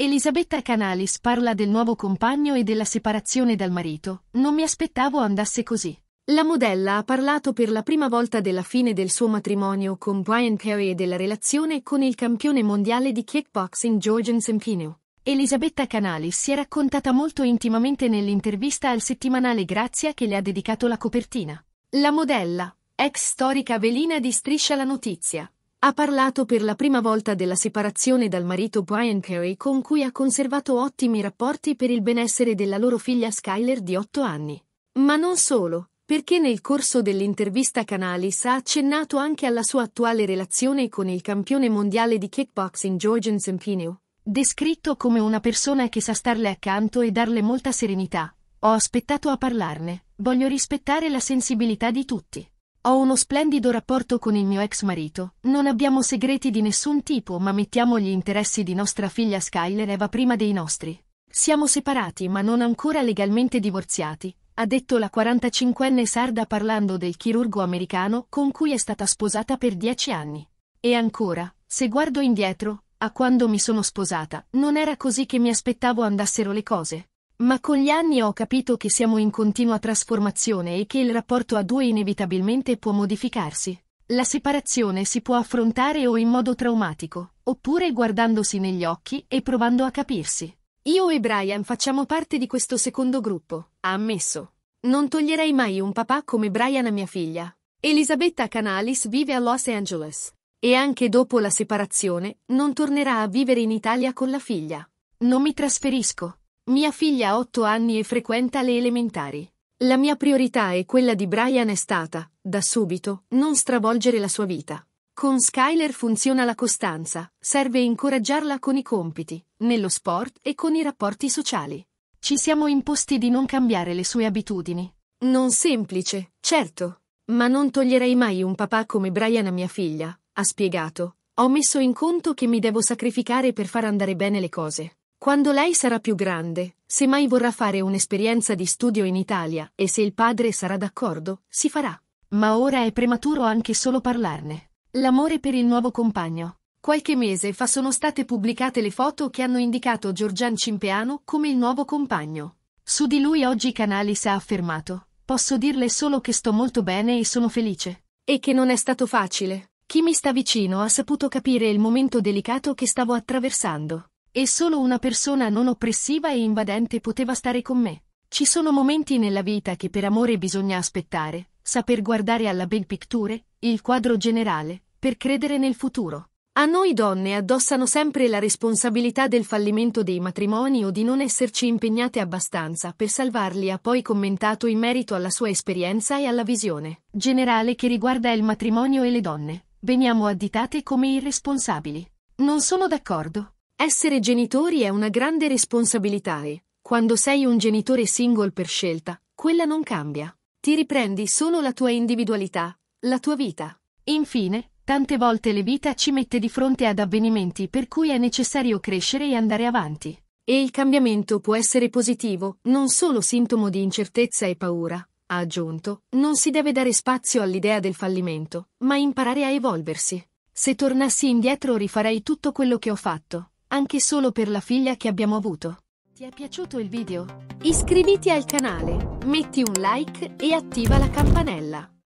Elisabetta Canalis parla del nuovo compagno e della separazione dal marito. Non mi aspettavo andasse così. La modella ha parlato per la prima volta della fine del suo matrimonio con Brian Carey e della relazione con il campione mondiale di kickboxing Georgian Sempino. Elisabetta Canalis si è raccontata molto intimamente nell'intervista al settimanale Grazia che le ha dedicato la copertina. La modella, ex storica velina di Striscia la Notizia, ha parlato per la prima volta della separazione dal marito Brian Carey con cui ha conservato ottimi rapporti per il benessere della loro figlia Skyler di 8 anni. Ma non solo, perché nel corso dell'intervista Canalis ha accennato anche alla sua attuale relazione con il campione mondiale di kickboxing Georgian Sempineo, descritto come una persona che sa starle accanto e darle molta serenità. Ho aspettato a parlarne, voglio rispettare la sensibilità di tutti. Ho uno splendido rapporto con il mio ex marito, non abbiamo segreti di nessun tipo ma mettiamo gli interessi di nostra figlia Skyler Eva prima dei nostri. Siamo separati ma non ancora legalmente divorziati, ha detto la 45enne sarda parlando del chirurgo americano con cui è stata sposata per dieci anni. E ancora, se guardo indietro, a quando mi sono sposata, non era così che mi aspettavo andassero le cose. Ma con gli anni ho capito che siamo in continua trasformazione e che il rapporto a due inevitabilmente può modificarsi. La separazione si può affrontare o in modo traumatico, oppure guardandosi negli occhi e provando a capirsi. Io e Brian facciamo parte di questo secondo gruppo, ha ammesso. Non toglierei mai un papà come Brian a mia figlia. Elisabetta Canalis vive a Los Angeles. E anche dopo la separazione, non tornerà a vivere in Italia con la figlia. Non mi trasferisco, mia figlia ha 8 anni e frequenta le elementari. La mia priorità e quella di Brian è stata, da subito, non stravolgere la sua vita. Con Skyler funziona la costanza, serve incoraggiarla con i compiti, nello sport e con i rapporti sociali. Ci siamo imposti di non cambiare le sue abitudini. Non semplice, certo, ma non toglierei mai un papà come Brian a mia figlia, ha spiegato. Ho messo in conto che mi devo sacrificare per far andare bene le cose. Quando lei sarà più grande, se mai vorrà fare un'esperienza di studio in Italia e se il padre sarà d'accordo, si farà. Ma ora è prematuro anche solo parlarne. L'amore per il nuovo compagno. Qualche mese fa sono state pubblicate le foto che hanno indicato Giorgian Cimpeano come il nuovo compagno. Su di lui oggi Canalis ha affermato, posso dirle solo che sto molto bene e sono felice. E che non è stato facile. Chi mi sta vicino ha saputo capire il momento delicato che stavo attraversando. E solo una persona non oppressiva e invadente poteva stare con me. Ci sono momenti nella vita che per amore bisogna aspettare, saper guardare alla bel picture, il quadro generale, per credere nel futuro. A noi donne addossano sempre la responsabilità del fallimento dei matrimoni o di non esserci impegnate abbastanza per salvarli, ha poi commentato in merito alla sua esperienza e alla visione generale che riguarda il matrimonio e le donne. Veniamo additate come irresponsabili. Non sono d'accordo. Essere genitori è una grande responsabilità e, quando sei un genitore single per scelta, quella non cambia. Ti riprendi solo la tua individualità, la tua vita. Infine, tante volte la vita ci mette di fronte ad avvenimenti per cui è necessario crescere e andare avanti. E il cambiamento può essere positivo, non solo sintomo di incertezza e paura. Ha aggiunto, non si deve dare spazio all'idea del fallimento, ma imparare a evolversi. Se tornassi indietro rifarei tutto quello che ho fatto, anche solo per la figlia che abbiamo avuto. Ti è piaciuto il video? Iscriviti al canale, metti un like e attiva la campanella.